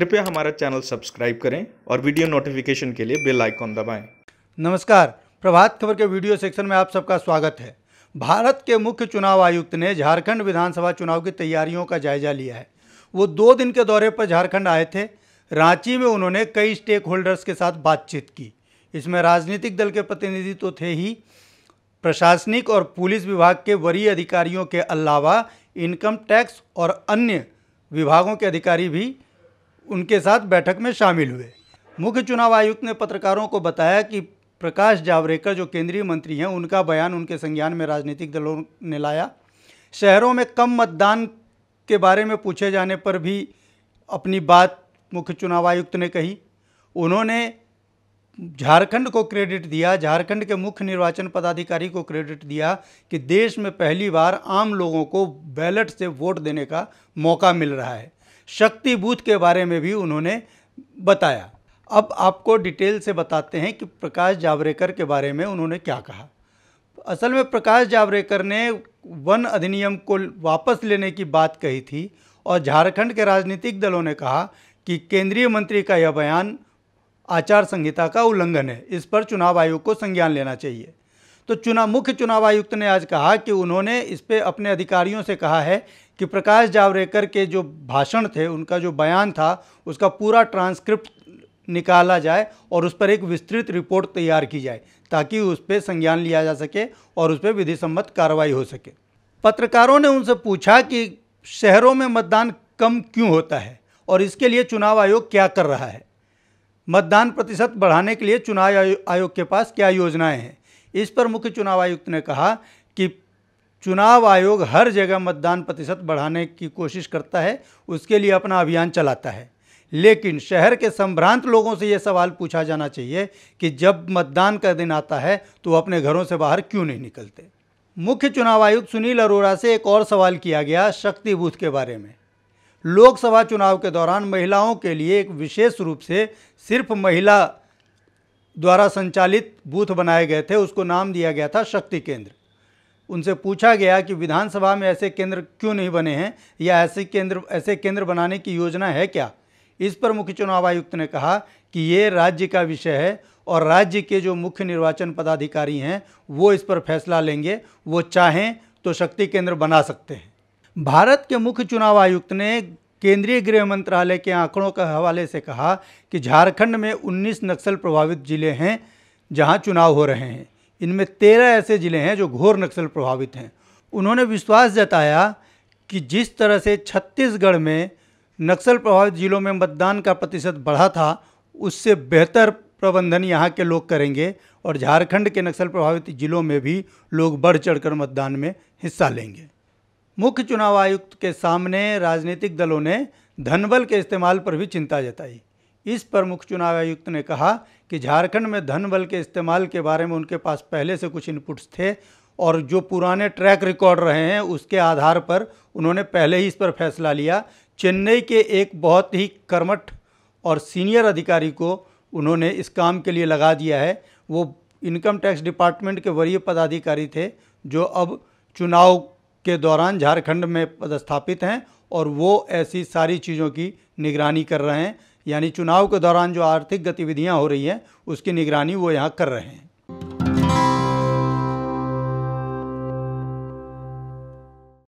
कृपया हमारा channel subscribe करें और वीडियो नोटिफिकेशन के लिए बेल आइकॉन दबाएं। नमस्कार प्रभात खबर के वीडियो सेक्शन में आप सबका स्वागत है भारत के मुख्य चुनाव आयुक्त ने झारखंड विधानसभा चुनाव की तैयारियों का जायजा लिया है वो दो दिन के दौरे पर झारखंड आए थे रांची में उन्होंने कई स्टेक होल्डर्स के साथ बातचीत की इसमें राजनीतिक दल के प्रतिनिधि तो थे ही प्रशासनिक और पुलिस विभाग के वरीय अधिकारियों के अलावा इनकम टैक्स और अन्य विभागों के अधिकारी भी उनके साथ बैठक में शामिल हुए मुख्य चुनाव आयुक्त ने पत्रकारों को बताया कि प्रकाश जावड़ेकर जो केंद्रीय मंत्री हैं उनका बयान उनके संज्ञान में राजनीतिक दलों ने लाया शहरों में कम मतदान के बारे में पूछे जाने पर भी अपनी बात मुख्य चुनाव आयुक्त ने कही उन्होंने झारखंड को क्रेडिट दिया झारखंड के मुख्य निर्वाचन पदाधिकारी को क्रेडिट दिया कि देश में पहली बार आम लोगों को बैलेट से वोट देने का मौका मिल रहा है शक्ति बूथ के बारे में भी उन्होंने बताया अब आपको डिटेल से बताते हैं कि प्रकाश जावड़ेकर के बारे में उन्होंने क्या कहा असल में प्रकाश जावड़ेकर ने वन अधिनियम को वापस लेने की बात कही थी और झारखंड के राजनीतिक दलों ने कहा कि केंद्रीय मंत्री का यह बयान आचार संहिता का उल्लंघन है इस पर चुनाव आयोग को संज्ञान लेना चाहिए तो चुनाव मुख्य चुनाव आयुक्त ने आज कहा कि उन्होंने इस पर अपने अधिकारियों से कहा है कि प्रकाश जावड़ेकर के जो भाषण थे उनका जो बयान था उसका पूरा ट्रांसक्रिप्ट निकाला जाए और उस पर एक विस्तृत रिपोर्ट तैयार की जाए ताकि उस पर संज्ञान लिया जा सके और उस पर विधि सम्मत कार्रवाई हो सके पत्रकारों ने उनसे पूछा कि शहरों में मतदान कम क्यों होता है और इसके लिए चुनाव आयोग क्या कर रहा है मतदान प्रतिशत बढ़ाने के लिए चुनाव आयोग के पास क्या योजनाएं हैं इस पर मुख्य चुनाव आयुक्त ने कहा कि चुनाव आयोग हर जगह मतदान प्रतिशत बढ़ाने की कोशिश करता है उसके लिए अपना अभियान चलाता है लेकिन शहर के संभ्रांत लोगों से ये सवाल पूछा जाना चाहिए कि जब मतदान का दिन आता है तो अपने घरों से बाहर क्यों नहीं निकलते मुख्य चुनाव आयुक्त सुनील अरोड़ा से एक और सवाल किया गया शक्ति बूथ के बारे में लोकसभा चुनाव के दौरान महिलाओं के लिए एक विशेष रूप से सिर्फ महिला द्वारा संचालित बूथ बनाए गए थे उसको नाम दिया गया था शक्ति केंद्र उनसे पूछा गया कि विधानसभा में ऐसे केंद्र क्यों नहीं बने हैं या ऐसे केंद्र ऐसे केंद्र बनाने की योजना है क्या इस पर मुख्य चुनाव आयुक्त ने कहा कि ये राज्य का विषय है और राज्य के जो मुख्य निर्वाचन पदाधिकारी हैं वो इस पर फैसला लेंगे वो चाहें तो शक्ति केंद्र बना सकते हैं भारत के मुख्य चुनाव आयुक्त ने केंद्रीय गृह मंत्रालय के आंकड़ों के हवाले से कहा कि झारखंड में 19 नक्सल प्रभावित ज़िले हैं जहां चुनाव हो रहे हैं इनमें 13 ऐसे ज़िले हैं जो घोर नक्सल प्रभावित हैं उन्होंने विश्वास जताया कि जिस तरह से छत्तीसगढ़ में नक्सल प्रभावित ज़िलों में मतदान का प्रतिशत बढ़ा था उससे बेहतर प्रबंधन यहाँ के लोग करेंगे और झारखंड के नक्सल प्रभावित ज़िलों में भी लोग बढ़ चढ़कर मतदान में हिस्सा लेंगे मुख्य चुनाव आयुक्त के सामने राजनीतिक दलों ने धनबल के इस्तेमाल पर भी चिंता जताई इस पर मुख्य चुनाव आयुक्त ने कहा कि झारखंड में धन बल के इस्तेमाल के बारे में उनके पास पहले से कुछ इनपुट्स थे और जो पुराने ट्रैक रिकॉर्ड रहे हैं उसके आधार पर उन्होंने पहले ही इस पर फैसला लिया चेन्नई के एक बहुत ही कर्मठ और सीनियर अधिकारी को उन्होंने इस काम के लिए लगा दिया है वो इनकम टैक्स डिपार्टमेंट के वरीय पदाधिकारी थे जो अब चुनाव के दौरान झारखंड में पदस्थापित हैं और वो ऐसी सारी चीज़ों की निगरानी कर रहे हैं यानी चुनाव के दौरान जो आर्थिक गतिविधियां हो रही हैं उसकी निगरानी वो यहाँ कर रहे हैं